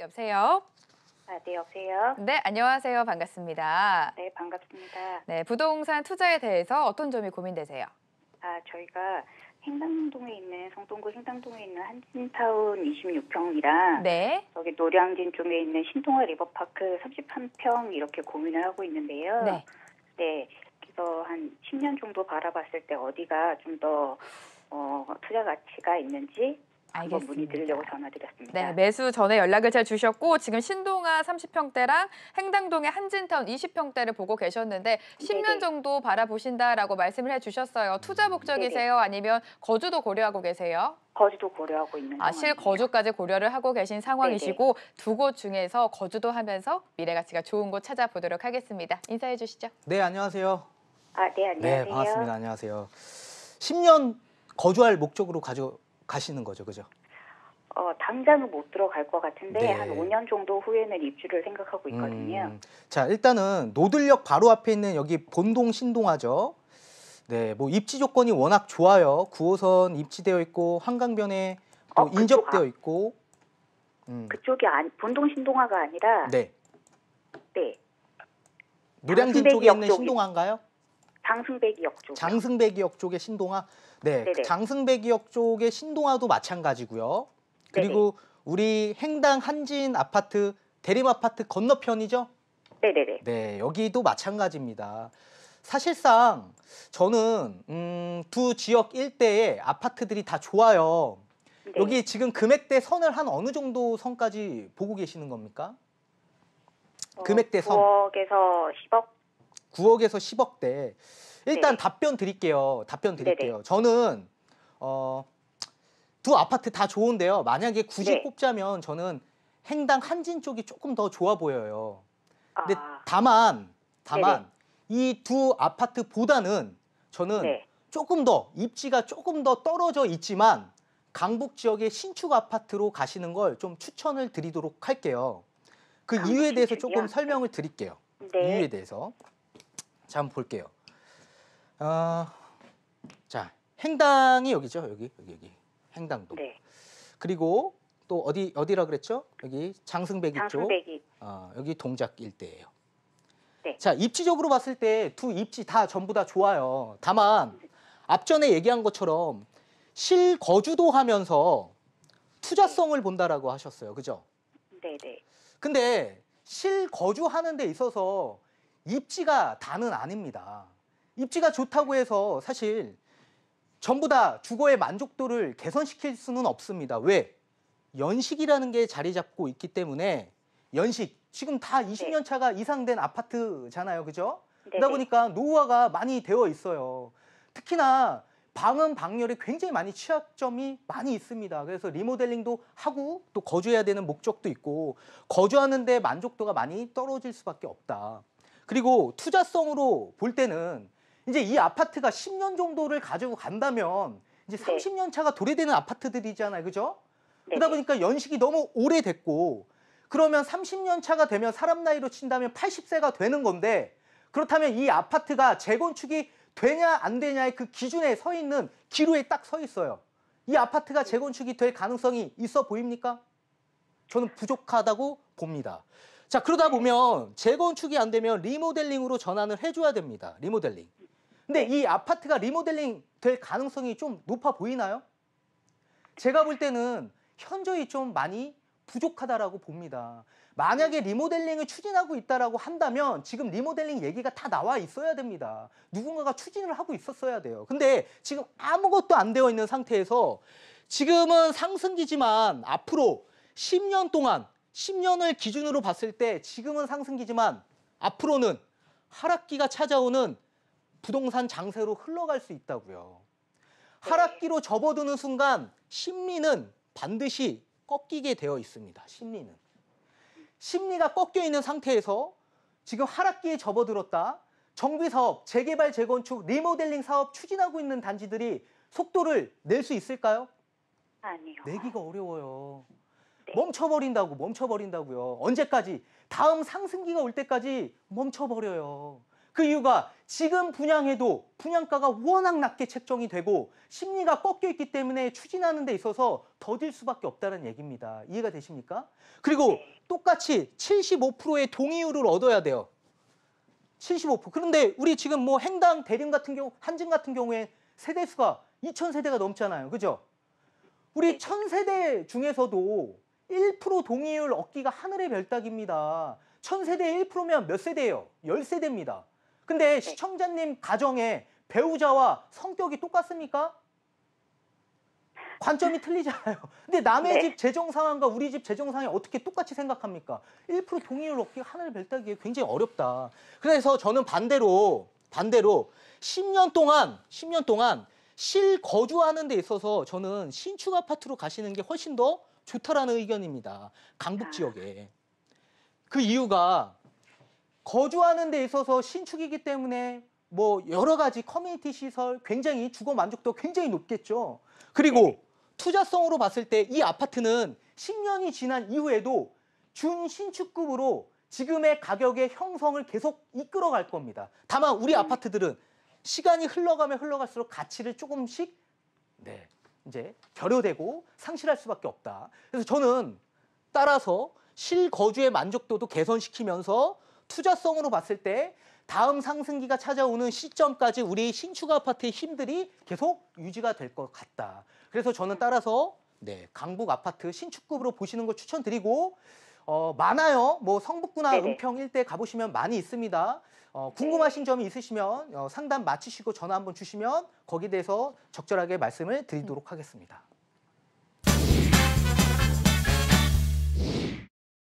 여보세요? 아, 네, 여보세요? 네, 안녕하세요. 반갑습니다. 네, 반갑습니다. 네, 부동산 투자에 대해서 어떤 점이 고민되세요? 아, 저희가 행당동에 있는 성동구 행당동에 있는 한진타운 26평이랑 네. 여기 노량진 쪽에 있는 신동아 리버파크 31평 이렇게 고민을 하고 있는데요. 네. 네. 그래서 한 10년 정도 바라봤을 때 어디가 좀더 어, 투자 가치가 있는지 알겠습니다. 문의드리려고 전화드렸습니다. 네, 매수 전에 연락을 잘 주셨고 지금 신동아 30평대랑 행당동의 한진타운 20평대를 보고 계셨는데 10년 네네. 정도 바라보신다라고 말씀을 해주셨어요. 투자 목적이세요? 네네. 아니면 거주도 고려하고 계세요? 거주도 고려하고 있는 아, 실거주까지 고려를 하고 계신 상황이시고 두 곳 중에서 거주도 하면서 미래 가치가 좋은 곳 찾아보도록 하겠습니다. 인사해 주시죠. 네, 안녕하세요. 아, 네, 네 안녕하세요. 네, 반갑습니다. 안녕하세요. 10년 거주할 목적으로 가져 가시는 거죠, 그죠? 어, 당장은 못 들어갈 것 같은데 네. 한 5년 정도 후에는 입주를 생각하고 음, 있거든요. 음, 자, 일단은 노들역 바로 앞에 있는 여기 본동 신동화죠. 네, 뭐 입지 조건이 워낙 좋아요. 9호선 입지되어 있고 한강변에 또 어, 인접되어 아- 있고. 음. 그쪽이 안, 본동 신동화가 아니라 네. 네. 노량진 쪽에 있는 신동화인가요? 장승배기역 쪽. 장승배기역 쪽의 신동아. 네. 네 장승배기역 쪽의 신동아도 마찬가지고요. 그리고 네네. 우리 행당 한진 아파트 대림 아파트 건너편이죠? 네네네. 네, 여기도 마찬가지입니다. 사실상 저는 음, 두 지역 일대의 아파트들이 다 좋아요. 네. 여기 지금 금액대 선을 한 어느 정도 선까지 보고 계시는 겁니까? 어, 금액대 선. 9억에서 10억 9억에서 10억대. 일단 네. 답변 드릴게요. 답변 네, 네. 드릴게요. 네네. 저는 어, 두 아파트 다 좋은데요. 만약에 굳이 네. 뽑자면 저는 행당 한진 쪽이 조금 더 좋아 보여요. 근데 아. 다만 다만 네, 이두 아파트보다는 저는 네. 조금 더 입지가 조금 더 떨어져 있지만 강북 지역의 신축 아파트로 가시는 걸 좀 추천을 드리도록 할게요. 그 이유에 대해서 조금 설명을 드릴게요. 네. 이유에 대해서. 자, 한번 볼게요. 어, 자, 행당이 여기죠. 여기, 여기, 여기. 행당동. 네. 그리고 또 어디 어디라 그랬죠? 여기 장승배기 장승배기. 어, 여기 동작 일대예요. 네. 자, 입지적으로 봤을 때 두 입지 다 전부 다 좋아요. 다만 앞전에 얘기한 것처럼 실거주도 하면서 투자성을 네. 본다라고 하셨어요. 그죠? 네, 네. 근데 실거주하는 데 있어서 입지가 다는 아닙니다. 입지가 좋다고 해서 사실 전부 다 주거의 만족도를 개선시킬 수는 없습니다. 왜? 연식이라는 게 자리 잡고 있기 때문에 연식 지금 다 20년 차가 이상 된 아파트잖아요. 그죠? 네, 그러다 네. 보니까 노후화가 많이 되어 있어요. 특히나 방음 방열에 굉장히 많이 취약점이 많이 있습니다. 그래서 리모델링도 하고 또 거주해야 되는 목적도 있고 거주하는데 만족도가 많이 떨어질 수밖에 없다. 그리고 투자성으로 볼 때는 이제 이 아파트가 10년 정도를 가지고 간다면 이제 30년 차가 도래되는 아파트들이잖아요. 그죠? 네. 그러다 보니까 연식이 너무 오래됐고 그러면 30년 차가 되면 사람 나이로 친다면 80세가 되는 건데 그렇다면 이 아파트가 재건축이 되냐 안 되냐의 그 기준에 서 있는 기로에 딱 서 있어요. 이 아파트가 재건축이 될 가능성이 있어 보입니까? 저는 부족하다고 봅니다. 자, 그러다 보면 재건축이 안 되면 리모델링으로 전환을 해줘야 됩니다. 리모델링. 근데 이 아파트가 리모델링 될 가능성이 좀 높아 보이나요? 제가 볼 때는 현저히 좀 많이 부족하다라고 봅니다. 만약에 리모델링을 추진하고 있다라고 한다면 지금 리모델링 얘기가 다 나와 있어야 됩니다. 누군가가 추진을 하고 있었어야 돼요. 근데 지금 아무것도 안 되어 있는 상태에서 지금은 상승기지만 앞으로 10년 동안 10년을 기준으로 봤을 때 지금은 상승기지만 앞으로는 하락기가 찾아오는 부동산 장세로 흘러갈 수 있다고요. 하락기로 접어드는 순간 심리는 반드시 꺾이게 되어 있습니다. 심리는. 심리가 꺾여 있는 상태에서 지금 하락기에 접어들었다. 정비사업, 재개발, 재건축, 리모델링 사업 추진하고 있는 단지들이 속도를 낼 수 있을까요? 아니요. 내기가 어려워요. 그러니까. 멈춰버린다고 멈춰버린다고요. 언제까지? 다음 상승기가 올 때까지 멈춰버려요. 그 이유가 지금 분양해도 분양가가 워낙 낮게 책정이 되고 심리가 꺾여 있기 때문에 추진하는 데 있어서 더딜 수밖에 없다는 얘기입니다. 이해가 되십니까? 그리고 네. 똑같이 75%의 동의율을 얻어야 돼요. 75%. 그런데 우리 지금 뭐 행당 대림 같은 경우 한증 같은 경우에 세대수가 2,000세대가 넘잖아요. 그죠? 우리 1,000세대 중에서도 1% 동의율 얻기가 하늘의 별따기입니다. 천세대 1%면 몇 세대예요? 열세대입니다 근데 네. 시청자님 가정에 배우자와 성격이 똑같습니까? 관점이 틀리잖아요. 근데 남의 네. 집 재정 상황과 우리 집 재정 상황이 어떻게 똑같이 생각합니까? 1% 동의율 얻기 가 하늘 별따기 굉장히 어렵다. 그래서 저는 반대로 반대로 10년 동안 10년 동안 실 거주하는 데 있어서 저는 신축 아파트로 가시는 게 훨씬 더 좋다라는 의견입니다. 강북 아. 지역에. 그 이유가 거주하는 데 있어서 신축이기 때문에 뭐 여러 가지 커뮤니티 시설 굉장히 주거 만족도 굉장히 높겠죠. 그리고 투자성으로 봤을 때 이 아파트는 10년이 지난 이후에도 준신축급으로 지금의 가격의 형성을 계속 이끌어갈 겁니다. 다만 우리 음. 아파트들은 시간이 흘러가면 흘러갈수록 가치를 조금씩 네, 이제 결여되고 상실할 수밖에 없다. 그래서 저는 따라서 실거주의 만족도도 개선시키면서 투자성으로 봤을 때 다음 상승기가 찾아오는 시점까지 우리 신축 아파트의 힘들이 계속 유지가 될 것 같다. 그래서 저는 따라서 네, 강북 아파트 신축급으로 보시는 걸 추천드리고 어, 많아요. 뭐 성북구나 네네. 은평 일대 가보시면 많이 있습니다. 어, 궁금하신 점이 있으시면 어, 상담 마치시고 전화 한번 주시면 거기에 대해서 적절하게 말씀을 드리도록 하겠습니다.